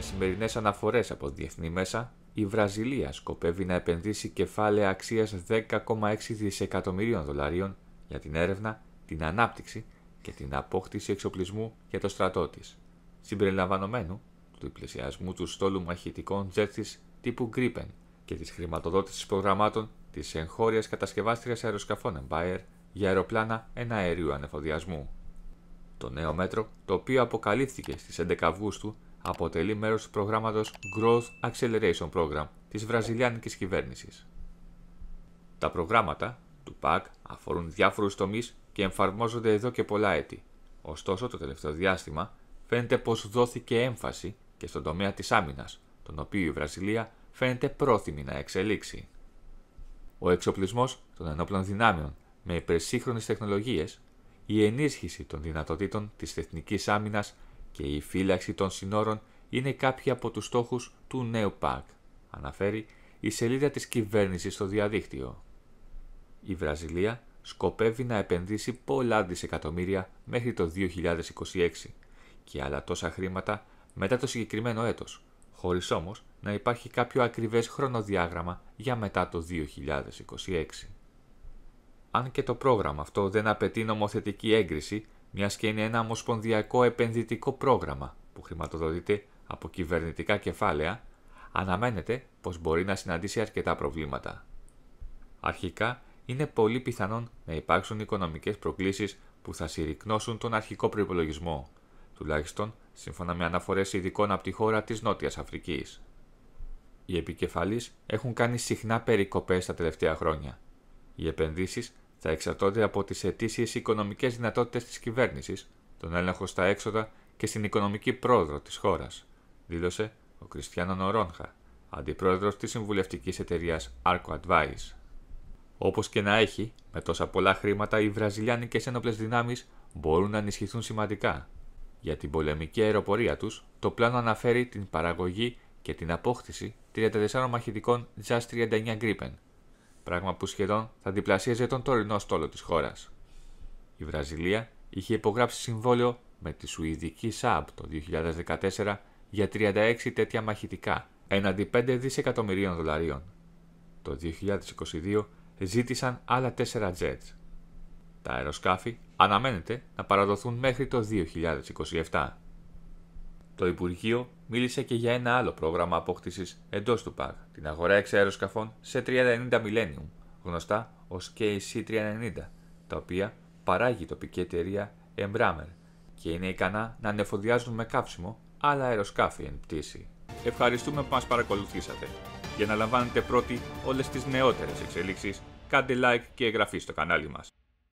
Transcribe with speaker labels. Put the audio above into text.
Speaker 1: με σημερινές αναφορές από διεθνή μέσα, η Βραζιλία σκοπεύει να επενδύσει κεφάλαια αξίας 10,6 δισεκατομμυρίων δολαρίων για την έρευνα, την ανάπτυξη και την απόκτηση εξοπλισμού για το στρατό της, συμπεριλαμβανομένου του πλησιασμού του στόλου μαχητικών τζετ τύπου Gripen και της χρηματοδότησης προγραμμάτων της εγχώριας κατασκευάστριας αεροσκαφών Empire για αεροπλάνα εναέριου ανεφοδιασμού. Το νέο μέτρο, το οποίο αποκαλύφθηκε στις 11 Αυγούστου, αποτελεί μέρος του προγράμματος Growth Acceleration Program της Βραζιλιάνική κυβέρνησης. Τα προγράμματα του ΠΑΚ αφορούν διάφορους τομείς και εμφαρμόζονται εδώ και πολλά έτη. Ωστόσο, το τελευταίο διάστημα φαίνεται πως δόθηκε έμφαση και στον τομέα της Άμυνας, τον οποίο η Βραζιλία φαίνεται πρόθυμη να εξελίξει. Ο εξοπλισμός των ενόπλων δυνάμεων με υπερσύγχρονες τεχνολογίες, η ενίσχυση των δυνατοτήτων της εθνικής άμυνας και η φύλαξη των συνόρων είναι κάποιοι από τους στόχους του νέου ΠΑΚ, αναφέρει η σελίδα της κυβέρνησης στο διαδίκτυο. Η Βραζιλία σκοπεύει να επενδύσει πολλά δισεκατομμύρια μέχρι το 2026 και άλλα τόσα χρήματα μετά το συγκεκριμένο έτος, χωρίς όμως να υπάρχει κάποιο ακριβές χρονοδιάγραμμα για μετά το 2026. Αν και το πρόγραμμα αυτό δεν απαιτεί νομοθετική έγκριση, μιας και είναι ένα ομοσπονδιακό επενδυτικό πρόγραμμα που χρηματοδοτείται από κυβερνητικά κεφάλαια, αναμένεται πως μπορεί να συναντήσει αρκετά προβλήματα. Αρχικά, είναι πολύ πιθανόν να υπάρξουν οικονομικές προκλήσεις που θα συρρυκνώσουν τον αρχικό προπολογισμό, τουλάχιστον σύμφωνα με αναφορές ειδικών από τη χώρα της Νότιας Αφρικής. Οι επικεφαλείς έχουν κάνει συχνά περικοπές τα τελευταία χρόνια. Οι επενδύσεις θα εξαρτώνται από τις αιτήσιες οικονομικές δυνατότητες της κυβέρνησης, τον έλεγχο στα έξοδα και στην οικονομική πρόοδο της χώρας, δήλωσε ο Κριστιανό Νορόνχα, αντιπρόεδρος της συμβουλευτικής εταιρείας Arco Advice. Όπως και να έχει, με τόσα πολλά χρήματα οι βραζιλιάνικες ένοπλες δυνάμεις μπορούν να ενισχυθούν σημαντικά. Για την πολεμική αεροπορία τους, το πλάνο αναφέρει την παραγωγή και την απόκτηση 34 μαχητικών Just 39 Gripen πράγμα που σχεδόν θα διπλασίαζε τον τωρινό στόλο της χώρας. Η Βραζιλία είχε υπογράψει συμβόλαιο με τη Σουηδική σαμπ το 2014 για 36 τέτοια μαχητικά, έναντι 5 δισεκατομμυρίων δολαρίων. Το 2022 ζήτησαν άλλα 4 jets. Τα αεροσκάφη αναμένεται να παραδοθούν μέχρι το 2027. Το Υπουργείο μίλησε και για ένα άλλο πρόγραμμα απόκτησης εντός του ΠΑΚ, την αγορά εξαεροσκαφών σε 390 Millennium, γνωστά ως KC390, τα οποία παράγει η τοπική εταιρεία Embraer και είναι ικανά να ανεφοδιάζουν με καύσιμο άλλα αεροσκάφη εν πτήση. Ευχαριστούμε που μας παρακολουθήσατε. Για να λαμβάνετε πρώτοι όλες τις νεότερες εξελίξεις, κάντε like και εγγραφή στο κανάλι μας.